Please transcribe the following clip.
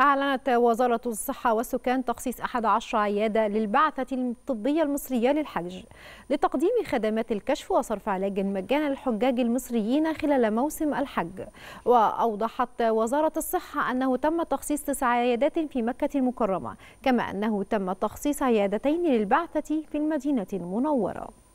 أعلنت وزارة الصحة والسكان تخصيص 11 عيادة للبعثة الطبية المصرية للحج لتقديم خدمات الكشف وصرف علاج مجانا للحجاج المصريين خلال موسم الحج وأوضحت وزارة الصحة أنه تم تخصيص تسع عيادات في مكة المكرمة كما أنه تم تخصيص عيادتين للبعثة في المدينة المنورة